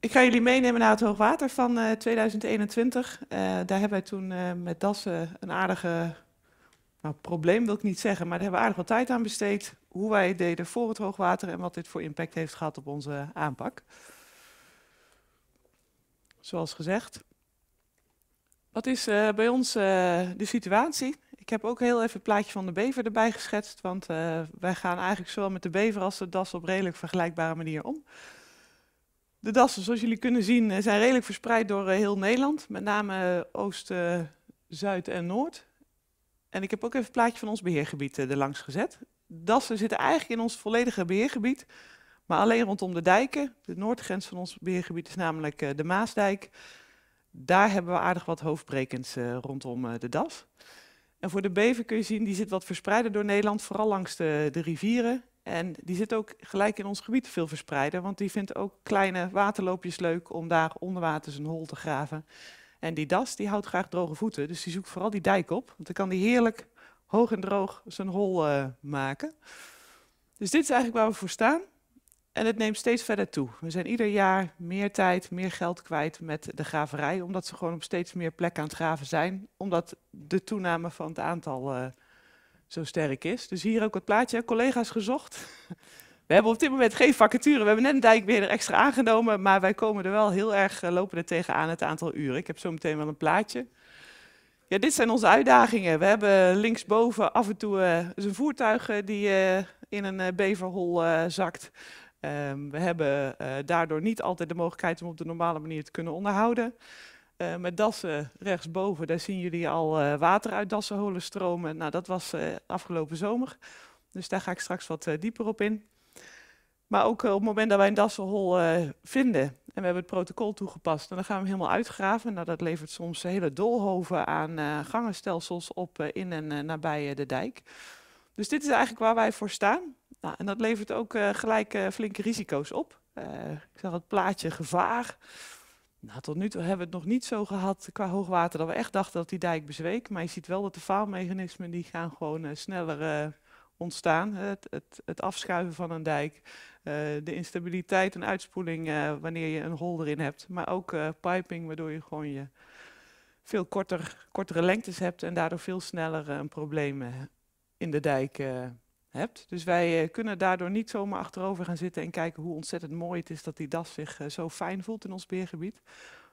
Ik ga jullie meenemen naar het hoogwater van 2021. Eh, eh, daar hebben wij toen eh, met Dassen een aardige, nou probleem wil ik niet zeggen, maar daar hebben we aardig wat tijd aan besteed. Hoe wij het deden voor het hoogwater en wat dit voor impact heeft gehad op onze aanpak. Zoals gezegd. Wat is bij ons de situatie? Ik heb ook heel even het plaatje van de bever erbij geschetst, want wij gaan eigenlijk zowel met de bever als de das op redelijk vergelijkbare manier om. De dassen, zoals jullie kunnen zien, eh, zijn redelijk verspreid door eh, heel Nederland. Met name eh, Oost, Zuid en Noord. En ik heb ook even een plaatje van ons beheergebied er langs gezet. Dassen zitten eigenlijk in ons volledige beheergebied. Maar alleen rondom de dijken. De noordgrens van ons beheergebied is namelijk de Maasdijk. Daar hebben we aardig wat hoofdbrekens rondom de das. En voor de bever kun je zien, die zit wat verspreider door Nederland, vooral langs de, de rivieren. En die zit ook gelijk in ons gebied veel verspreider, want die vindt ook kleine waterloopjes leuk om daar onder water zijn hol te graven. En die das, die houdt graag droge voeten, dus die zoekt vooral die dijk op, want dan kan die heerlijk hoog en droog zijn hol eh, maken. Dus dit is eigenlijk waar we voor staan. En het neemt steeds verder toe. We zijn ieder jaar meer tijd, meer geld kwijt met de graverij, omdat ze gewoon op steeds meer plekken aan het graven zijn, omdat de toename van het aantal eh, zo sterk is. Dus hier ook het plaatje, collega's gezocht. We hebben op dit moment geen vacature. We hebben net een dijkbeheerder extra aangenomen, maar wij komen er wel heel erg eh, lopen tegenaan het aantal uren. Ik heb zo meteen wel een plaatje. Ja, dit zijn onze uitdagingen. We hebben linksboven af en toe uh, een voertuig eh, die in een beverhol zakt. Ehm, we hebben daardoor niet altijd de mogelijkheid om op de normale manier te kunnen onderhouden. Eh, met dassen rechtsboven, daar zien jullie al eh, water uit dassenholen stromen. Nou, dat was eh, afgelopen zomer. Dus daar ga ik straks wat dieper op in. Maar ook op het moment dat wij een dassenhol vinden en we hebben het protocol toegepast, en dan gaan we hem helemaal uitgraven. Nou, dat levert soms hele dolhoven aan gangenstelsels op in en nabij de dijk. Dus dit is eigenlijk waar wij voor staan. Nou, en dat levert ook gelijk flinke risico's op. ik zag het plaatje gevaar. Nou, tot nu toe hebben we het nog niet zo gehad qua hoogwater dat we echt dachten dat die dijk bezweek. Maar je ziet wel dat de faalmechanismen die gaan gewoon eh, sneller eh, ontstaan. Het, het, het, afschuiven van een dijk, eh, de instabiliteit en uitspoeling wanneer je een hol erin hebt. Maar ook piping, waardoor je gewoon je veel korter, kortere lengtes hebt en daardoor veel sneller een probleem in de dijk hebt. Dus wij eh, kunnen daardoor niet zomaar achterover gaan zitten en kijken hoe ontzettend mooi het is dat die das zich eh, zo fijn voelt in ons beergebied.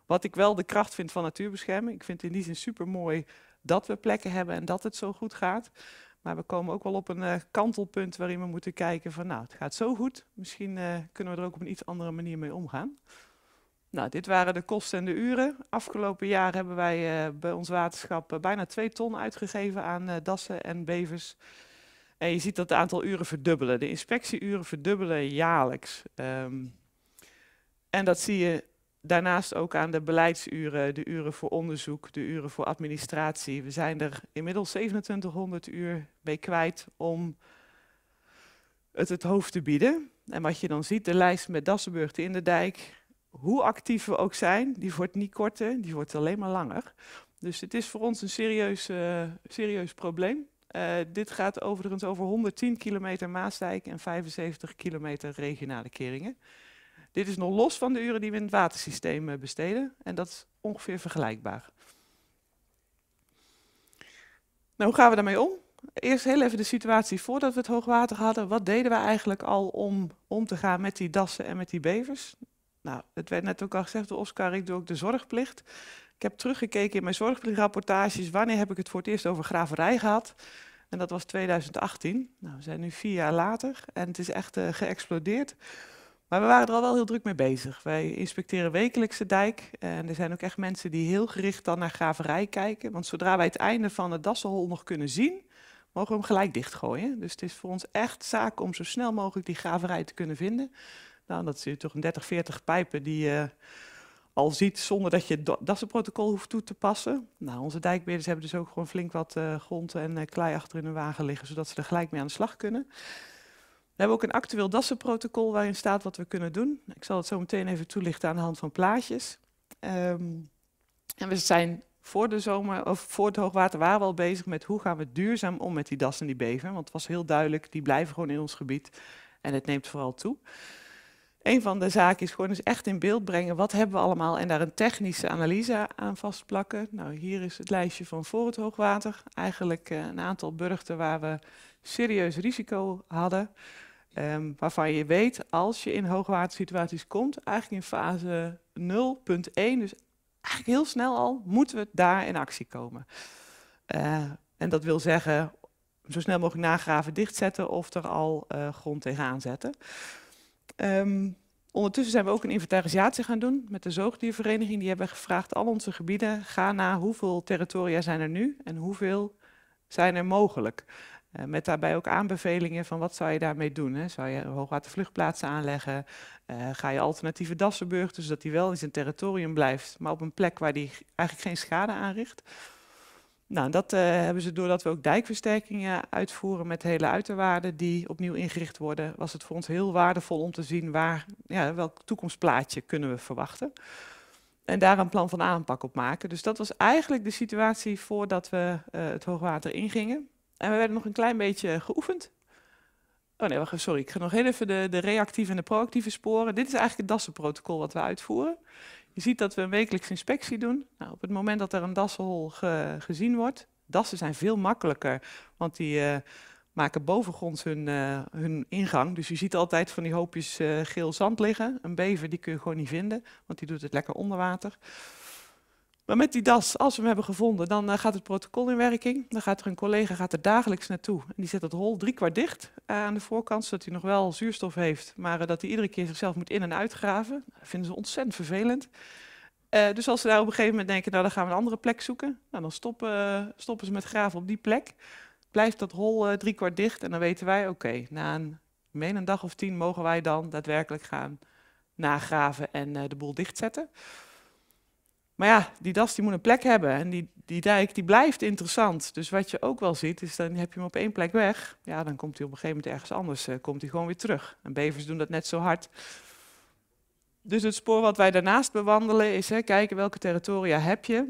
Wat ik wel de kracht vind van natuurbescherming. Ik vind het in die zin super mooi dat we plekken hebben en dat het zo goed gaat. Maar we komen ook wel op een eh, kantelpunt waarin we moeten kijken van nou, het gaat zo goed. Misschien kunnen we er ook op een iets andere manier mee omgaan. Nou, dit waren de kosten en de uren. Afgelopen jaar hebben wij bij ons waterschap bijna 2 ton uitgegeven aan dassen en bevers. En je ziet dat het aantal uren verdubbelen. De inspectieuren verdubbelen jaarlijks. Ehm, en dat zie je daarnaast ook aan de beleidsuren, de uren voor onderzoek, de uren voor administratie. We zijn er inmiddels 2700 uur mee kwijt om het het hoofd te bieden. En wat je dan ziet, de lijst met Dassenburg in de dijk, hoe actief we ook zijn, die wordt niet korter, die wordt alleen maar langer. Dus het is voor ons een serieus, eh, serieus probleem. Eh, dit gaat overigens over 110 kilometer Maasdijk en 75 kilometer regionale keringen. Dit is nog los van de uren die we in het watersysteem eh, besteden en dat is ongeveer vergelijkbaar. Nou, hoe gaan we daarmee om? Eerst heel even de situatie voordat we het hoogwater hadden. Wat deden we eigenlijk al om om te gaan met die dassen en met die bevers? Nou, het werd net ook al gezegd door Oscar, ik doe ook de zorgplicht. Ik heb teruggekeken in mijn zorgplichtrapportages. Wanneer heb ik het voor het eerst over graverij gehad? En dat was 2018. Nou, we zijn nu vier jaar later en het is echt eh, geëxplodeerd. Maar we waren er al wel heel druk mee bezig. Wij inspecteren wekelijks de dijk. En er zijn ook echt mensen die heel gericht dan naar graverij kijken. Want zodra wij het einde van het Dassenhol nog kunnen zien, mogen we hem gelijk dichtgooien. Dus het is voor ons echt zaak om zo snel mogelijk die graverij te kunnen vinden. Nou, dat zijn toch een 30, 40 pijpen die... Eh, al ziet zonder dat je dat dassenprotocol protocol hoeft toe te passen. Nou, onze dijkbeheerders hebben dus ook gewoon flink wat eh, grond en uh, klei achter in hun wagen liggen, zodat ze er gelijk mee aan de slag kunnen. We hebben ook een actueel dassenprotocol waarin staat wat we kunnen doen. Ik zal het zo meteen even toelichten aan de hand van plaatjes. Ehm, en we zijn voor de zomer, of voor het hoogwater waren we al bezig met hoe gaan we duurzaam om met die das en die bever. Want het was heel duidelijk, die blijven gewoon in ons gebied en het neemt vooral toe een van de zaken is gewoon eens echt in beeld brengen wat hebben we allemaal en daar een technische analyse aan vastplakken. Nou, hier is het lijstje van voor het hoogwater. Eigenlijk eh, een aantal burchten waar we serieus risico hadden. Ehm, waarvan je weet als je in hoogwatersituaties komt, eigenlijk in fase 0.1, dus eigenlijk heel snel al, moeten we daar in actie komen. Eh, en dat wil zeggen zo snel mogelijk nagraven dichtzetten of er al eh, grond tegenaan zetten. Ehm, ondertussen zijn we ook een inventarisatie gaan doen met de zoogdiervereniging. Die hebben gevraagd al onze gebieden, ga na hoeveel territoria zijn er nu en hoeveel zijn er mogelijk. Uh, met daarbij ook aanbevelingen van wat zou je daarmee doen. Hè? Zou je hoogwatervluchtplaatsen aanleggen? Eh, ga je alternatieve dassenburg, dus dat die wel in zijn territorium blijft, maar op een plek waar die eigenlijk geen schade aanricht? Nou, dat eh, hebben ze doordat we ook dijkversterkingen uitvoeren met hele uiterwaarden die opnieuw ingericht worden, was het voor ons heel waardevol om te zien waar, ja, welk toekomstplaatje kunnen we verwachten. En daar een plan van aanpak op maken. Dus dat was eigenlijk de situatie voordat we eh, het hoogwater ingingen. En we werden nog een klein beetje geoefend. Oh nee, wacht, sorry. Ik ga nog even de, de reactieve en de proactieve sporen. Dit is eigenlijk het DASSEN-protocol wat we uitvoeren. Je ziet dat we een wekelijks inspectie doen. Nou, op het moment dat er een dassenhol gezien wordt, dassen zijn veel makkelijker, want die eh, maken bovengronds hun, eh, hun, ingang. Dus je ziet altijd van die hoopjes eh, geel zand liggen. Een bever die kun je gewoon niet vinden, want die doet het lekker onder water. Maar met die das, als we hem hebben gevonden, dan eh, gaat het protocol in werking. Dan gaat er een collega gaat er dagelijks naartoe. En die zet het hol drie kwart dicht eh, aan de voorkant, zodat hij nog wel zuurstof heeft. Maar eh, dat hij iedere keer zichzelf moet in- en uitgraven. Dat vinden ze ontzettend vervelend. dus als ze daar op een gegeven moment denken, nou dan gaan we een andere plek zoeken. Nou, dan stoppen, stoppen ze met graven op die plek. Blijft dat hol drie kwart dicht en dan weten wij, oké, na een, meen een dag of tien mogen wij dan daadwerkelijk gaan nagraven en de boel dichtzetten. Maar ja, die das die moet een plek hebben en die, die dijk die blijft interessant. Dus wat je ook wel ziet, is dan heb je hem op één plek weg. Ja, dan komt hij op een gegeven moment ergens anders, eh, komt hij gewoon weer terug. En bevers doen dat net zo hard. Dus het spoor wat wij daarnaast bewandelen is hè, kijken welke territoria heb je.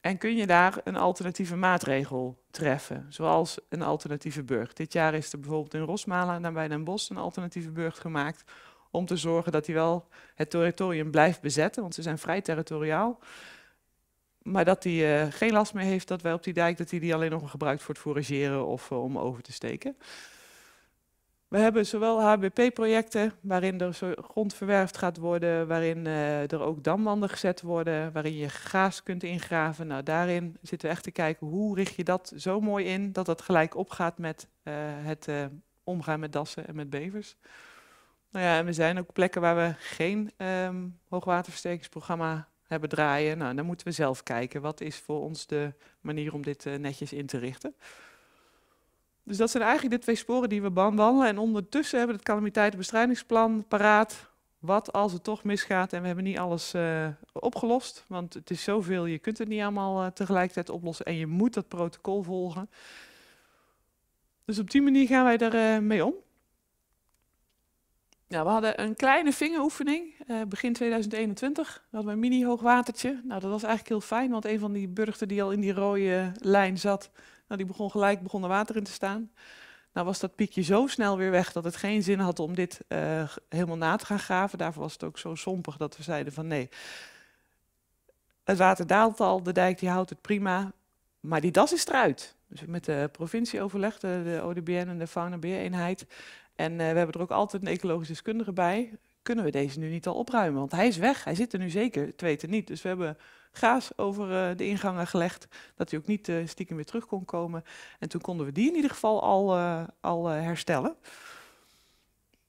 En kun je daar een alternatieve maatregel treffen, zoals een alternatieve burg. Dit jaar is er bijvoorbeeld in Rosmalen daarbij Den Bosch een alternatieve burg gemaakt om te zorgen dat hij wel het territorium blijft bezetten, want ze zijn vrij territoriaal. Maar dat hij eh, geen last meer heeft dat wij op die dijk, dat hij die alleen nog gebruikt voor het forageren of eh, om over te steken. We hebben zowel HBP-projecten, waarin er grond verwerfd gaat worden, waarin eh, er ook damwanden gezet worden, waarin je gaas kunt ingraven. Nou, daarin zitten we echt te kijken hoe richt je dat zo mooi in dat dat gelijk opgaat met het omgaan met dassen en met bevers. Nou ja, en we zijn ook plekken waar we geen um, hoogwaterversterkingsprogramma hebben draaien. Nou, dan moeten we zelf kijken. Wat is voor ons de manier om dit eh, netjes in te richten? Dus dat zijn eigenlijk de twee sporen die we wandelen. En ondertussen hebben we het calamiteitenbestrijdingsplan paraat. Wat als het toch misgaat en we hebben niet alles eh, opgelost? Want het is zoveel, je kunt het niet allemaal eh, tegelijkertijd oplossen. En je moet dat protocol volgen. Dus op die manier gaan wij daarmee mee om we hadden een kleine vingeroefening eh, begin 2021. We hadden een mini hoogwatertje. Nou, dat was eigenlijk heel fijn, want een van die burgten die al in die rode lijn zat, nou, die begon gelijk begon er water in te staan. Nou was dat piekje zo snel weer weg dat het geen zin had om dit eh, helemaal na te gaan graven. Daarvoor was het ook zo sompig dat we zeiden van nee, het water daalt al, de dijk die houdt het prima, maar die das is eruit. Dus met de provincie overlegde, de ODBN en de fauna eenheid en eh, we hebben er ook altijd een ecologisch deskundige bij. Kunnen we deze nu niet al opruimen? Want hij is weg. Hij zit er nu zeker. Het weten niet. Dus we hebben gaas over eh, de ingangen gelegd. Dat hij ook niet eh, stiekem weer terug kon komen. En toen konden we die in ieder geval al, al herstellen.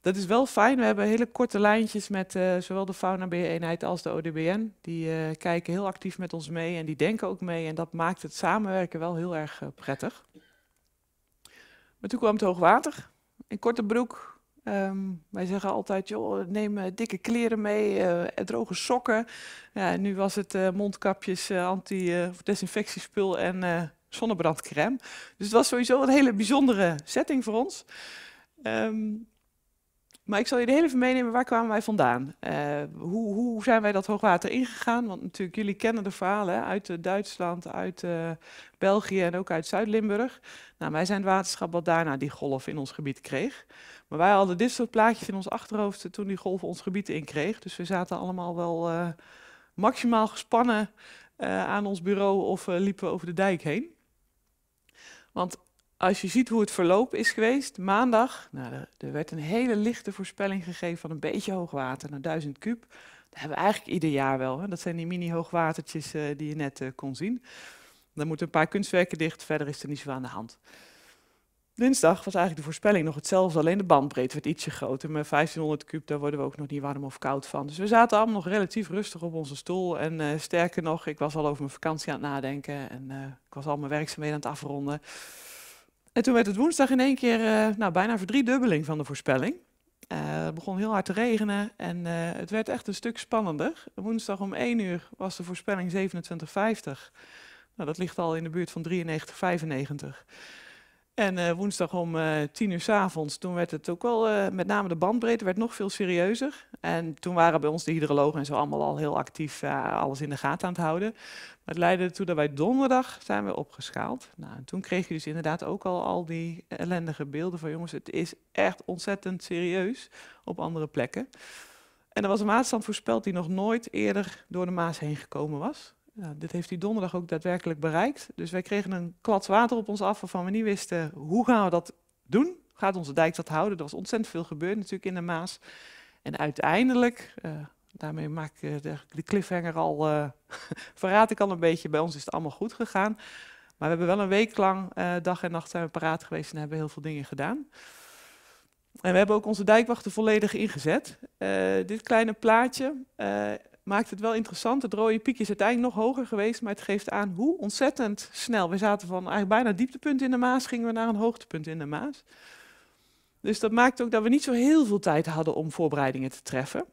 Dat is wel fijn. We hebben hele korte lijntjes met zowel de Fauna-eenheid als de ODBN. Die kijken heel actief met ons mee en die denken ook mee. En dat maakt het samenwerken wel heel erg prettig. Maar toen kwam het hoogwater een korte broek. Ehm, wij zeggen altijd, joh, neem eh, dikke kleren mee, eh, droge sokken. Ja, nu was het eh, mondkapjes, anti-desinfectiespul en zonnebrandcrème. Dus het was sowieso een hele bijzondere setting voor ons. Um, maar ik zal jullie hele even meenemen, waar kwamen wij vandaan? Uh, hoe, hoe, zijn wij dat hoogwater ingegaan? Want natuurlijk, jullie kennen de verhalen uit eh, Duitsland, uit eh, België en ook uit Zuid-Limburg. Nou, wij zijn het waterschap wat daarna die golf in ons gebied kreeg. Maar wij hadden dit soort plaatjes in ons achterhoofd toen die golf ons gebied inkreeg. Dus we zaten allemaal wel maximaal gespannen aan ons bureau of liepen over de dijk heen. Want als je ziet hoe het verloop is geweest, maandag, nou, er, werd een hele lichte voorspelling gegeven van een beetje hoogwater naar 1000 kub. Dat hebben we eigenlijk ieder jaar wel. Hè. Dat zijn die mini-hoogwatertjes eh, die je net eh, kon zien. Dan moeten een paar kunstwerken dicht, verder is er niet zo aan de hand. Dinsdag was eigenlijk de voorspelling nog hetzelfde, alleen de bandbreedte werd ietsje groter. Met 1500 kub, daar worden we ook nog niet warm of koud van. Dus we zaten allemaal nog relatief rustig op onze stoel. En eh, sterker nog, ik was al over mijn vakantie aan het nadenken en ik was al mijn werkzaamheden aan het afronden. En toen werd het woensdag in één keer eh, nou, bijna verdriedubbeling van de voorspelling. Eh, het begon heel hard te regenen en eh, het werd echt een stuk spannender. Woensdag om 1 uur was de voorspelling 27,50. Nou, dat ligt al in de buurt van 93,95. En eh, woensdag om uh, tien uur s avonds, toen werd het ook wel, eh, met name de bandbreedte werd nog veel serieuzer. En toen waren bij ons de hydrologen en zo allemaal al heel actief alles in de gaten aan het houden. Maar het leidde ertoe dat wij donderdag zijn we opgeschaald. Nou, en toen kreeg je dus inderdaad ook al al die ellendige beelden van jongens, het is echt ontzettend serieus op andere plekken. En er was een maatstand voorspeld die nog nooit eerder door de Maas heen gekomen was dit heeft hij donderdag ook daadwerkelijk bereikt. Dus wij kregen een klats water op ons af waarvan we niet wisten hoe gaan we dat doen. Gaat onze dijk dat houden? Er was ontzettend veel gebeurd natuurlijk in de Maas. En uiteindelijk, eh, daarmee maak ik eh, de, de cliffhanger al, uh, verraad ik al een beetje, bij ons is het allemaal goed gegaan. Maar we hebben wel een week lang dag en nacht zijn we paraat geweest en hebben heel veel dingen gedaan. En we hebben ook onze dijkwachten volledig ingezet. dit kleine plaatje maakt het wel interessant. Het rode piek is uiteindelijk nog hoger geweest, maar het geeft aan hoe ontzettend snel. We zaten van eigenlijk bijna dieptepunt in de Maas, gingen we naar een hoogtepunt in de Maas. Dus dat maakt ook dat we niet zo heel veel tijd hadden om voorbereidingen te treffen.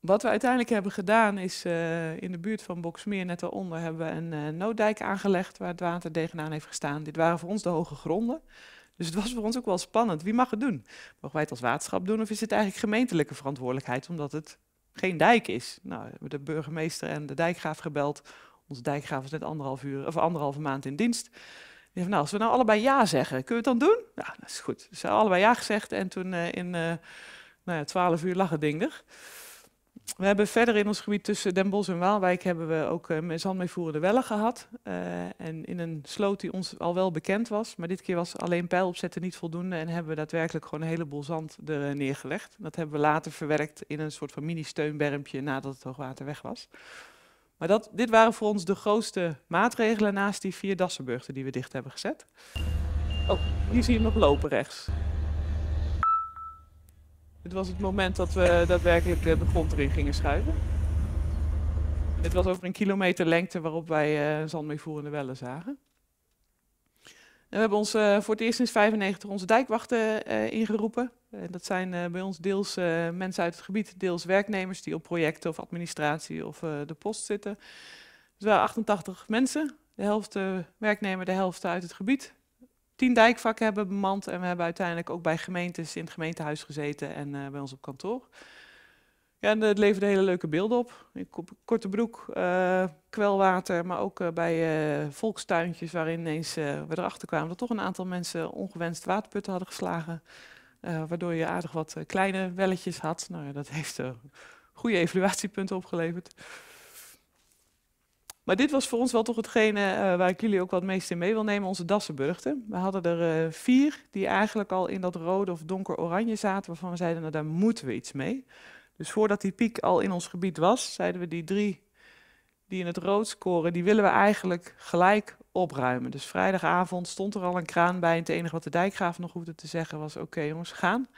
Wat we uiteindelijk hebben gedaan is eh, in de buurt van Boksmeer, net daaronder, hebben we een eh, nooddijk aangelegd waar het water tegenaan heeft gestaan. Dit waren voor ons de hoge gronden. Dus het was voor ons ook wel spannend. Wie mag het doen? Mogen wij het als waterschap doen of is het eigenlijk gemeentelijke verantwoordelijkheid omdat het geen dijk is. Nou, we hebben de burgemeester en de dijkgraaf gebeld. Onze dijkgraaf is net anderhalf uur, of anderhalve maand in dienst. Die heeft, nou, als we nou allebei ja zeggen, kunnen we het dan doen? Ja, dat is goed. ze hebben allebei ja gezegd en toen eh, in uh, nou ja, twaalf uur lag het ding er we hebben verder in ons gebied tussen Den Bosch en Waalwijk hebben we ook uh, zandmeevoerende wellen gehad. Eh, en in een sloot die ons al wel bekend was. Maar dit keer was alleen pijl opzetten niet voldoende. En hebben we daadwerkelijk gewoon een heleboel zand er eh, neergelegd. Dat hebben we later verwerkt in een soort van mini-steunbermpje nadat het hoogwater weg was. Maar dat, dit waren voor ons de grootste maatregelen naast die vier Dassenburgten die we dicht hebben gezet. Oh, hier zie je hem nog lopen rechts. Dit was het moment dat we daadwerkelijk eh, de grond erin gingen schuiven. Dit was over een kilometer lengte waarop wij uh, zandmeevoerende wellen zagen. En we hebben ons, eh, voor het eerst sinds 1995 onze dijkwachten ingeroepen. dat zijn bij ons deels mensen uit het gebied, deels werknemers die op projecten of administratie of de post zitten. Dus wel 88 mensen, de helft werknemer, de helft uit het gebied tien dijkvakken hebben bemand en we hebben uiteindelijk ook bij gemeentes in het gemeentehuis gezeten en eh, bij ons op kantoor. Ja, en het leverde hele leuke beelden op. Korte broek, eh, kwelwater, maar ook eh, bij volkstuintjes waarin ineens we erachter kwamen dat toch een aantal mensen ongewenst waterputten hadden geslagen. waardoor je aardig wat kleine welletjes had. Nou ja, dat heeft goede evaluatiepunten opgeleverd. Maar dit was voor ons wel toch hetgene eh, waar ik jullie ook wat meest in mee wil nemen, onze dassenburgten. We hadden er eh, vier die eigenlijk al in dat rode of donker oranje zaten, waarvan we zeiden, nou daar moeten we iets mee. Dus voordat die piek al in ons gebied was, zeiden we die drie die in het rood scoren, die willen we eigenlijk gelijk opruimen. Dus vrijdagavond stond er al een kraan bij en het enige wat de dijkgraaf nog hoefde te zeggen was, oké jongens, gaan.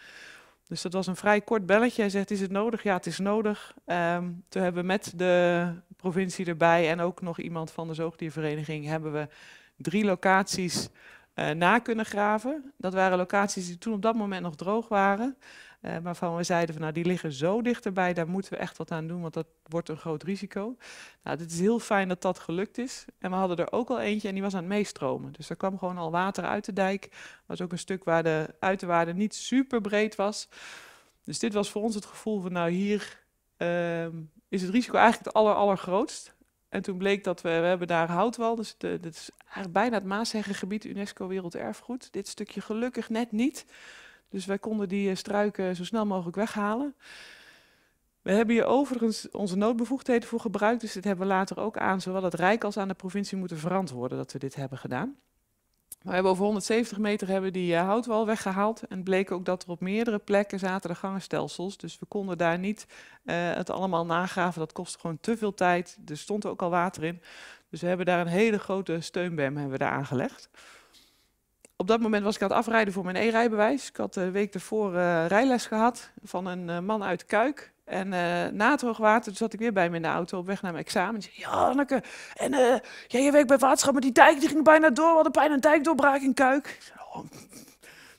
Dus dat was een vrij kort belletje. Hij zegt, is het nodig? Ja, het is nodig. Um, hebben met de provincie erbij en ook nog iemand van de zoogdiervereniging hebben we drie locaties uh, na kunnen graven. Dat waren locaties die toen op dat moment nog droog waren. Uh, waarvan we zeiden van nou die liggen zo dichterbij, daar moeten we echt wat aan doen, want dat wordt een groot risico. Nou, het is heel fijn dat dat gelukt is. En we hadden er ook al eentje en die was aan het meestromen. Dus er kwam gewoon al water uit de dijk. Dat was ook een stuk waar de uiterwaarde niet super breed was. Dus dit was voor ons het gevoel van nou hier ehm, is het risico eigenlijk het aller, allergrootst. En toen bleek dat we, we hebben daar Houtwal, dus de, dat is eigenlijk bijna het Maasheggengebied UNESCO Werelderfgoed. Dit stukje gelukkig net niet. Dus wij konden die eh, struiken zo snel mogelijk weghalen. We hebben hier overigens onze noodbevoegdheden voor gebruikt, dus dit hebben we later ook aan, zowel het Rijk als aan de provincie moeten verantwoorden dat we dit hebben gedaan we hebben over 170 meter hebben die uh, houtwal weggehaald. En bleek ook dat er op meerdere plekken zaten de gangenstelsels. Dus we konden daar niet eh, het allemaal nagraven. Dat kostte gewoon te veel tijd. Er stond ook al water in. Dus we hebben daar een hele grote steunbem hebben we daar aangelegd. Op dat moment was ik aan het afrijden voor mijn e-rijbewijs. Ik had de eh, week ervoor rijles gehad van een man uit Kuik. En eh, na het hoogwater zat ik weer bij me in de auto op weg naar mijn examen. En zei, ja, Anneke, en eh, jij werkt bij waterschap, maar die dijk die ging bijna door. We hadden bijna een dijkdoorbraak in Kuik. Oh,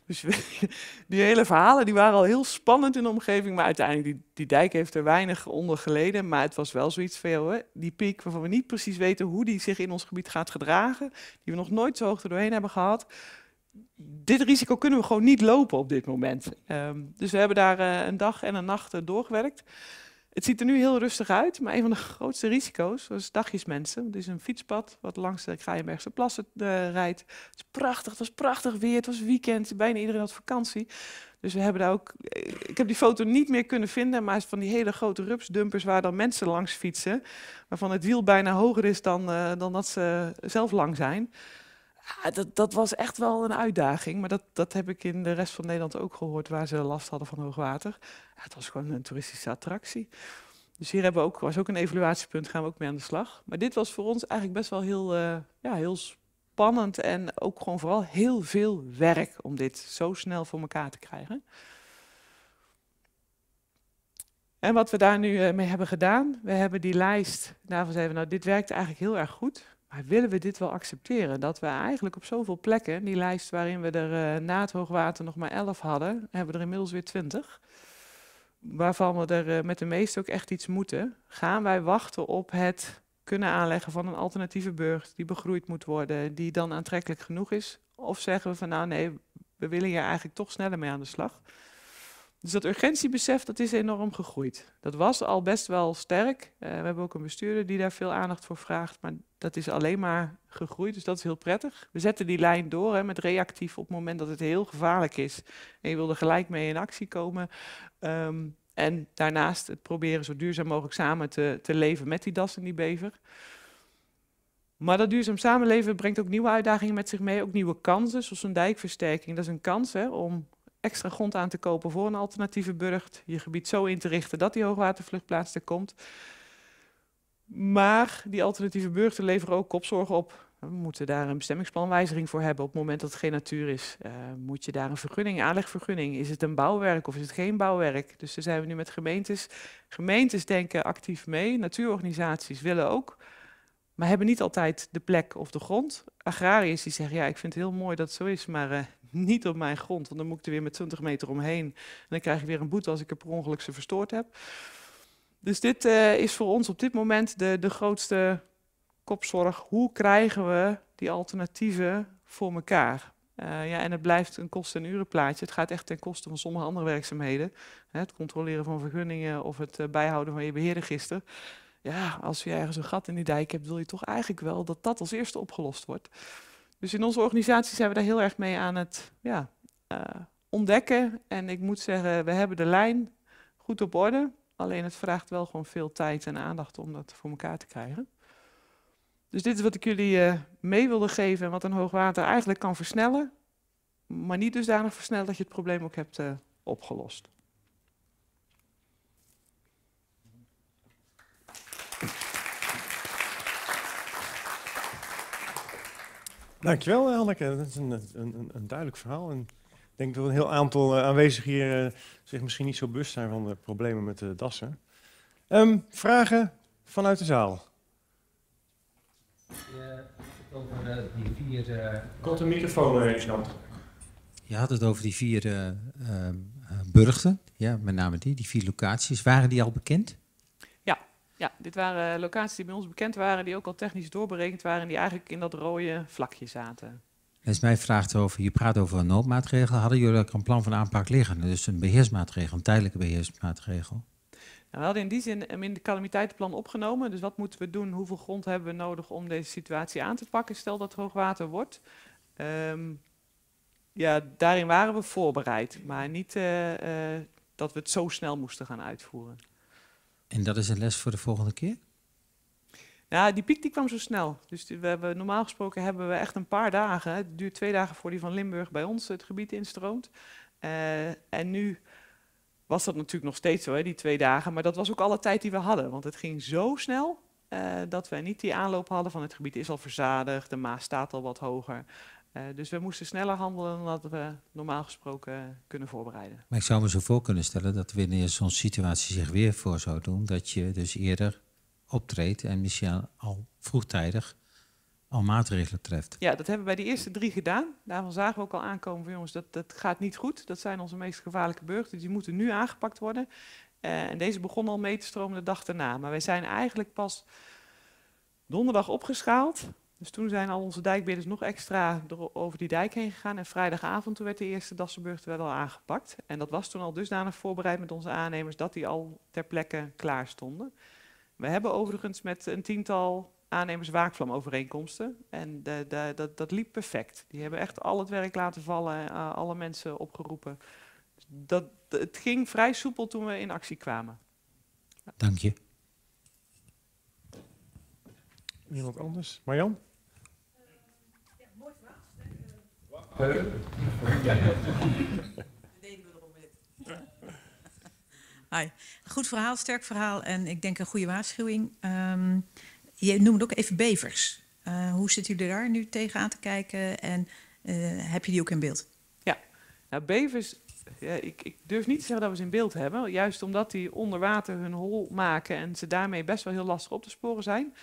dus die hele verhalen die waren al heel spannend in de omgeving. Maar uiteindelijk, die, die dijk heeft er weinig onder geleden. Maar het was wel zoiets veel, hè? die piek waarvan we niet precies weten hoe die zich in ons gebied gaat gedragen. Die we nog nooit zo hoog er doorheen hebben gehad dit risico kunnen we gewoon niet lopen op dit moment. Ehm, dus we hebben daar eh, een dag en een nacht eh, doorgewerkt. Het ziet er nu heel rustig uit, maar een van de grootste risico's was dagjesmensen. Het is een fietspad wat langs de eh, Kraaienbergse plassen rijdt. Het is prachtig, het was prachtig weer, het was weekend, bijna iedereen had vakantie. Dus we hebben daar ook, ik heb die foto niet meer kunnen vinden, maar van die hele grote rupsdumpers waar dan mensen langs fietsen, waarvan het wiel bijna hoger is dan, dan dat ze zelf lang zijn. Ah, dat, dat was echt wel een uitdaging. Maar dat, dat heb ik in de rest van Nederland ook gehoord, waar ze last hadden van hoogwater. Ja, het was gewoon een toeristische attractie. Dus hier hebben we ook, was ook een evaluatiepunt, gaan we ook mee aan de slag. Maar dit was voor ons eigenlijk best wel heel, eh, ja, heel spannend en ook gewoon vooral heel veel werk om dit zo snel voor elkaar te krijgen. En wat we daar nu eh, mee hebben gedaan, we hebben die lijst, daarvan zeiden we nou, dit werkt eigenlijk heel erg goed. Maar willen we dit wel accepteren? Dat we eigenlijk op zoveel plekken, die lijst waarin we er eh, na het hoogwater nog maar 11 hadden, hebben we er inmiddels weer 20. Waarvan we er eh, met de meeste ook echt iets moeten. Gaan wij wachten op het kunnen aanleggen van een alternatieve burcht die begroeid moet worden, die dan aantrekkelijk genoeg is? Of zeggen we van nou nee, we willen hier eigenlijk toch sneller mee aan de slag? Dus dat urgentiebesef, dat is enorm gegroeid. Dat was al best wel sterk. Eh, we hebben ook een bestuurder die daar veel aandacht voor vraagt, maar dat is alleen maar gegroeid, dus dat is heel prettig. We zetten die lijn door hè, met reactief op het moment dat het heel gevaarlijk is en je wil er gelijk mee in actie komen. Ehm, en daarnaast het proberen zo duurzaam mogelijk samen te, te leven met die das en die bever. Maar dat duurzaam samenleven brengt ook nieuwe uitdagingen met zich mee, ook nieuwe kansen, zoals een dijkversterking. Dat is een kans hè, om extra grond aan te kopen voor een alternatieve burcht. Je gebied zo in te richten dat die hoogwatervluchtplaats er komt. Maar die alternatieve burchten leveren ook kopzorg op. We moeten daar een bestemmingsplanwijziging voor hebben. Op het moment dat het geen natuur is, eh, moet je daar een vergunning, aanlegvergunning. Is het een bouwwerk of is het geen bouwwerk? Dus daar zijn we nu met gemeentes. Gemeentes denken actief mee, natuurorganisaties willen ook. Maar hebben niet altijd de plek of de grond. Agrariërs die zeggen, ja, ik vind het heel mooi dat het zo is, maar eh, niet op mijn grond, want dan moet ik er weer met 20 meter omheen. En dan krijg ik weer een boete als ik er per ongeluk ze verstoord heb. Dus dit eh, is voor ons op dit moment de, de grootste kopzorg. Hoe krijgen we die alternatieven voor elkaar? Eh, ja, en het blijft een kosten- en urenplaatje. Het gaat echt ten koste van sommige andere werkzaamheden. Hè, het controleren van vergunningen of het eh, bijhouden van je beheerregister. Ja, als je ergens een gat in die dijk hebt, wil je toch eigenlijk wel dat dat als eerste opgelost wordt. Dus in onze organisatie zijn we daar heel erg mee aan het ja, eh, ontdekken. En ik moet zeggen, we hebben de lijn goed op orde. Alleen het vraagt wel gewoon veel tijd en aandacht om dat voor elkaar te krijgen. Dus dit is wat ik jullie eh, mee wilde geven en wat een hoogwater eigenlijk kan versnellen. Maar niet dusdanig versnellen dat je het probleem ook hebt eh, opgelost. Dankjewel, eh, Hanneke. Dat is een, een, een duidelijk verhaal. En ik denk dat een heel aantal eh, aanwezigen hier eh, zich misschien niet zo bewust zijn van de problemen met de dassen. Ehm, vragen vanuit de zaal? Ja, over die vier. een microfoon Je had het over die vier burchten, ja, met name die, die vier locaties. Waren die al bekend? Ja, dit waren locaties die bij ons bekend waren, die ook al technisch doorberekend waren, en die eigenlijk in dat rode vlakje zaten. Dus mij vraagt over, je praat over een noodmaatregel. Hadden jullie ook een plan van aanpak liggen? Dus een beheersmaatregel, een tijdelijke beheersmaatregel? Nou, we hadden in die zin hem in de calamiteitenplan opgenomen. Dus wat moeten we doen? Hoeveel grond hebben we nodig om deze situatie aan te pakken? Stel dat het hoogwater wordt. Ehm, ja, daarin waren we voorbereid, maar niet eh, eh, dat we het zo snel moesten gaan uitvoeren. En dat is een les voor de volgende keer? Ja, die piek die kwam zo snel. Dus we hebben, normaal gesproken hebben we echt een paar dagen. Het duurt twee dagen voor die van Limburg bij ons het gebied instroomt. Eh, en nu was dat natuurlijk nog steeds zo, hè, die twee dagen. Maar dat was ook alle tijd die we hadden. Want het ging zo snel eh, dat we niet die aanloop hadden van het gebied is al verzadigd, de Maas staat al wat hoger. Eh, dus we moesten sneller handelen dan dat we normaal gesproken kunnen voorbereiden. Maar ik zou me zo voor kunnen stellen dat wanneer zo'n situatie zich weer voor zou doen, dat je dus eerder optreedt en misschien al vroegtijdig al maatregelen treft. Ja, dat hebben we bij de eerste drie gedaan. Daarvan zagen we ook al aankomen van jongens, dat, dat gaat niet goed. Dat zijn onze meest gevaarlijke burgers, die moeten nu aangepakt worden. Eh, en deze begon al mee te stromen de dag daarna. Maar wij zijn eigenlijk pas donderdag opgeschaald dus toen zijn al onze dijkbeheerders nog extra over die dijk heen gegaan. En vrijdagavond toen werd de eerste Dassenburg wel al aangepakt. En dat was toen al dusdanig voorbereid met onze aannemers dat die al ter plekke klaar stonden. We hebben overigens met een tiental aannemers waakvlamovereenkomsten. En de, dat, dat liep perfect. Die hebben echt al het werk laten vallen, eh, alle mensen opgeroepen. Dus dat, het ging vrij soepel toen we in actie kwamen. Dank je. Niemand anders? Marjan? Hi. Goed verhaal, sterk verhaal en ik denk een goede waarschuwing. Ehm, je noemt ook even bevers. Eh, hoe zit u er daar nu tegenaan te kijken en eh, heb je die ook in beeld? Ja, nou, bevers, ja, ik, ik, durf niet te zeggen dat we ze in beeld hebben. Juist omdat die onder water hun hol maken en ze daarmee best wel heel lastig op te sporen zijn.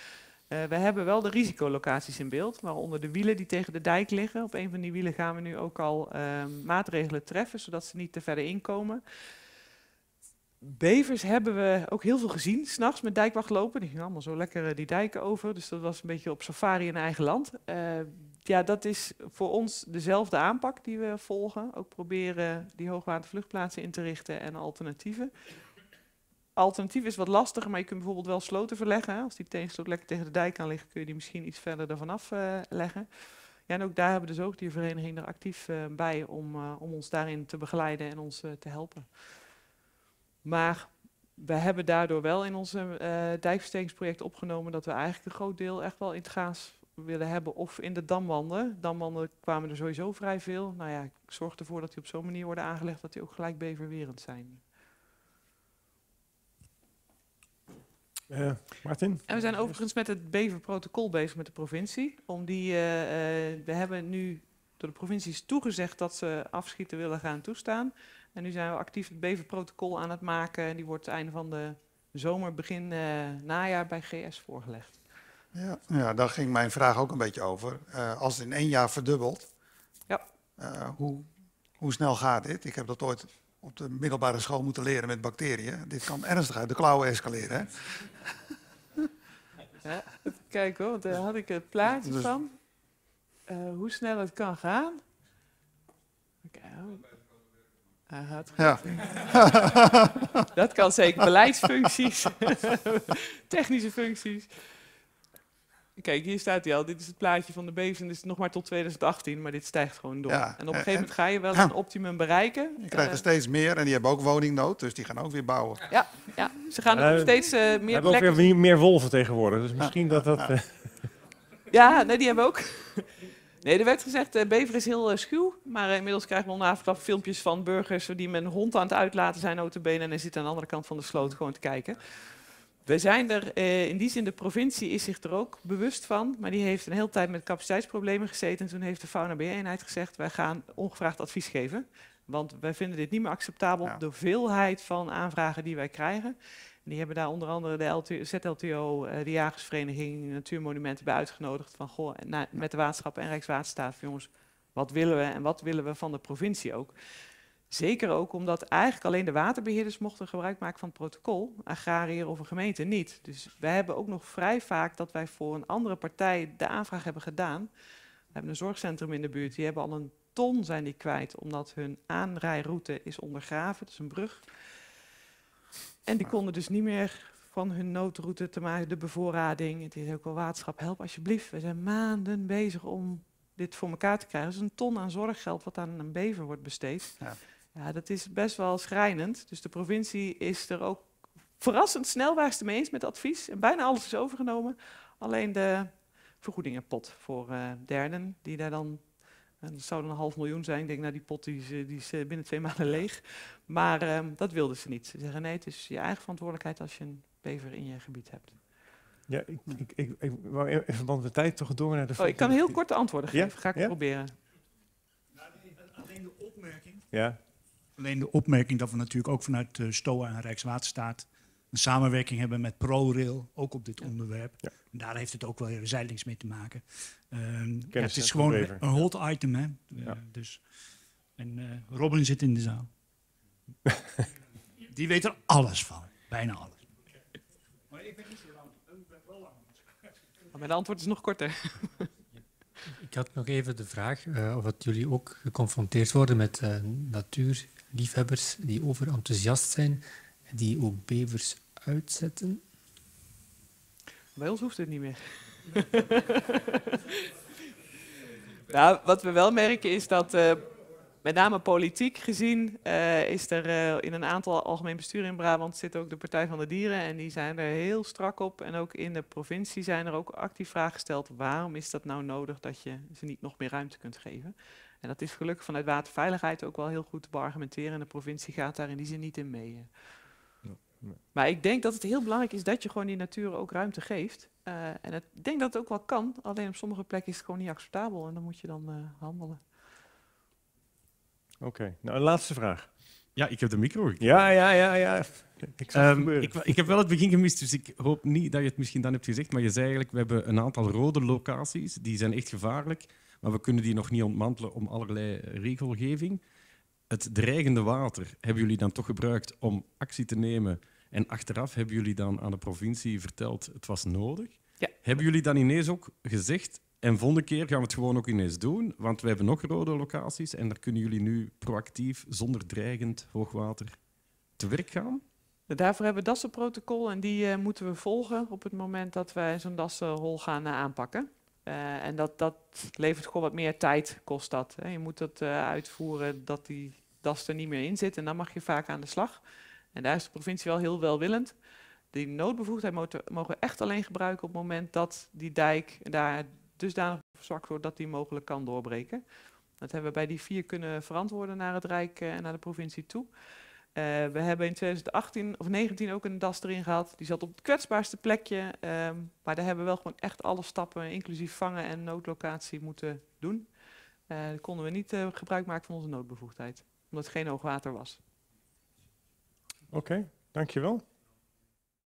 Eh, we hebben wel de risicolocaties in beeld, waaronder de wielen die tegen de dijk liggen. Op een van die wielen gaan we nu ook al ehm, maatregelen treffen, zodat ze niet te verder inkomen. Bevers hebben we ook heel veel gezien, s'nachts met dijkwacht lopen. Die gingen allemaal zo lekker eh, die dijken over, dus dat was een beetje op safari in eigen land. Eh, ja, dat is voor ons dezelfde aanpak die we volgen. Ook proberen die hoogwatervluchtplaatsen in te richten en alternatieven alternatief is wat lastiger, maar je kunt bijvoorbeeld wel sloten verleggen. Als die teensloot lekker tegen de dijk aan liggen, kun je die misschien iets verder ervan afleggen. Eh, leggen. Ja, en ook daar hebben de zoogdiervereniging dus er actief eh, bij om, eh, om ons daarin te begeleiden en ons te helpen. Maar we hebben daardoor wel in ons dijkverstekingsproject opgenomen dat we eigenlijk een groot deel echt wel in het gaas willen hebben of in de damwanden. Damwanden kwamen er sowieso vrij veel. Nou ja, ik zorg ervoor dat die op zo'n manier worden aangelegd dat die ook gelijk beverwerend zijn. Eh, Martin? En we zijn overigens met het Beverprotocol bezig met de provincie. Om die, eh, eh, we hebben nu door de provincies toegezegd dat ze afschieten willen gaan toestaan. En nu zijn we actief het Beverprotocol aan het maken. En die wordt het einde van de zomer, begin najaar bij GS voorgelegd. Ja, ja, daar ging mijn vraag ook een beetje over. als het in één jaar verdubbelt, ja. hoe, hoe snel gaat dit? Ik heb dat ooit op de middelbare school moeten leren met bacteriën. Dit kan ernstig uit de klauwen escaleren. Hè? Ja, kijk hoor, daar had ik het plaatje dus- van. Eh, hoe snel het kan gaan. Okay. gaat. het ja. Dat kan zeker beleidsfuncties, technische functies. Kijk, hier staat hij al. Dit is het plaatje van de bevers. En dit is nog maar tot 2018. Maar dit stijgt gewoon door. Ja, en op een eh, gegeven moment ga je wel een optimum bereiken. Je krijgt er eh, steeds meer. En die hebben ook woningnood. Dus die gaan ook weer bouwen. Ja, ja. ze gaan er eh, nog steeds meer plekken. We hebben ook weer meer wolven tegenwoordig. Dus misschien dat dat... Ja, nee, die hebben we ook. Nee, er werd gezegd, uh, bever is heel schuw. Maar inmiddels krijgen we onaangeklapt filmpjes van burgers die met een hond aan het uitlaten zijn, benen En zitten zitten aan de andere kant van de sloot gewoon te kijken. We zijn er, eh, in die zin, de provincie is zich er ook bewust van, maar die heeft een hele tijd met capaciteitsproblemen gezeten. En toen heeft de fauna eenheid gezegd, wij gaan ongevraagd advies geven. Want wij vinden dit niet meer acceptabel, ja. de veelheid van aanvragen die wij krijgen. En die hebben daar onder andere de ZLTO, eh, de Jagersvereniging, Natuurmonumenten bij uitgenodigd. Van, goh, met de waterschap en Rijkswaterstaat, jongens, wat willen we en wat willen we van de provincie ook? Zeker ook omdat eigenlijk alleen de waterbeheerders mochten gebruik maken van het protocol, agrariër of een gemeente niet. Dus wij hebben ook nog vrij vaak dat wij voor een andere partij de aanvraag hebben gedaan. We hebben een zorgcentrum in de buurt, die hebben al een ton zijn die kwijt, omdat hun aanrijroute is ondergraven, dus een brug. En die konden dus niet meer van hun noodroute te maken, de bevoorrading. Het is ook wel waterschap, help alsjeblieft. We zijn maanden bezig om dit voor elkaar te krijgen. Dat is een ton aan zorggeld wat aan een bever wordt besteed. Ja. Ja, dat is best wel schrijnend. Dus de provincie is er ook verrassend snel waar ze mee eens met advies. En bijna alles is overgenomen. Alleen de vergoedingenpot voor uh, derden, die daar dan dat zou dan een half miljoen zijn. Ik denk, nou die pot die is, eh, die is eh, binnen twee maanden leeg. Maar ehm, dat wilden ze niet. Ze zeggen nee, het is je eigen verantwoordelijkheid als je een bever in je gebied hebt. Ja, ik, ik, ik, ik wou in verband met tijd toch door naar de vraag. Oh, ik kan heel korte antwoorden geven. Ga ik ja? proberen. Nou, alleen de opmerking. Ja. Alleen de opmerking dat we natuurlijk ook vanuit eh, STOA en Rijkswaterstaat een samenwerking hebben met ProRail, ook op dit onderwerp. En daar heeft het ook wel weer zijdelings mee te maken. Ehm, het is gewoon een, hot item, hè? Eh, dus. En eh, Robin zit in de zaal. Die weet er alles van, bijna alles. Maar ik niet zo Maar mijn antwoord is nog korter. Ik had nog even de vraag uh, of jullie ook geconfronteerd worden met natuur liefhebbers die overenthousiast zijn, die ook bevers uitzetten? Bij ons hoeft het niet meer. nou, wat we wel merken is dat, eh, met name politiek gezien, eh, is er eh, in een aantal algemeen besturen in Brabant zit ook de Partij van de Dieren. En die zijn er heel strak op. En ook in de provincie zijn er ook actief vragen gesteld. Waarom is dat nou nodig dat je ze niet nog meer ruimte kunt geven? En dat is gelukkig vanuit waterveiligheid ook wel heel goed te beargumenteren. En de provincie gaat daar in die zin niet in mee. Maar ik denk dat het heel belangrijk is dat je gewoon die natuur ook ruimte geeft. Eh, en ik denk dat het ook wel kan, alleen op sommige plekken is het gewoon niet acceptabel en dan moet je dan eh, handelen. Oké, nou een laatste vraag. Ja, ik heb de micro. Ja, ja, ja, ja. Ik, ehm, ik, ik, heb wel het begin gemist, dus ik hoop niet dat je het misschien dan hebt gezegd. Maar je zei eigenlijk, we hebben een aantal rode locaties, die zijn echt gevaarlijk. Maar we kunnen die nog niet ontmantelen om allerlei regelgeving. Het dreigende water hebben jullie dan toch gebruikt om actie te nemen. En achteraf hebben jullie dan aan de provincie verteld het was nodig. Hebben jullie dan ineens ook gezegd en volgende keer gaan we het gewoon ook ineens doen, want we hebben nog rode locaties en daar kunnen jullie nu proactief, zonder dreigend hoogwater, te werk gaan? Daarvoor hebben we DASSEN-protocol en die eh, moeten we volgen op het moment dat wij zo'n dassen gaan eh, aanpakken. Eh, en dat, dat levert gewoon wat meer tijd, kost dat. Hè. Je moet dat eh, uitvoeren dat die das er niet meer in zit en dan mag je vaak aan de slag. En daar is de provincie wel heel welwillend. Die noodbevoegdheid mogen we echt alleen gebruiken op het moment dat die dijk daar dusdanig verzwakt wordt dat die mogelijk kan doorbreken. Dat hebben we bij die vier kunnen verantwoorden naar het Rijk eh, en naar de provincie toe. Eh, we hebben in 2018 of 19 ook een das erin gehad. Die zat op het kwetsbaarste plekje. Ehm, maar daar hebben we wel gewoon echt alle stappen, inclusief vangen en noodlocatie, moeten doen. Uh, eh, daar konden we niet eh, gebruik maken van onze noodbevoegdheid, omdat het geen hoogwater was. Oké, dankjewel.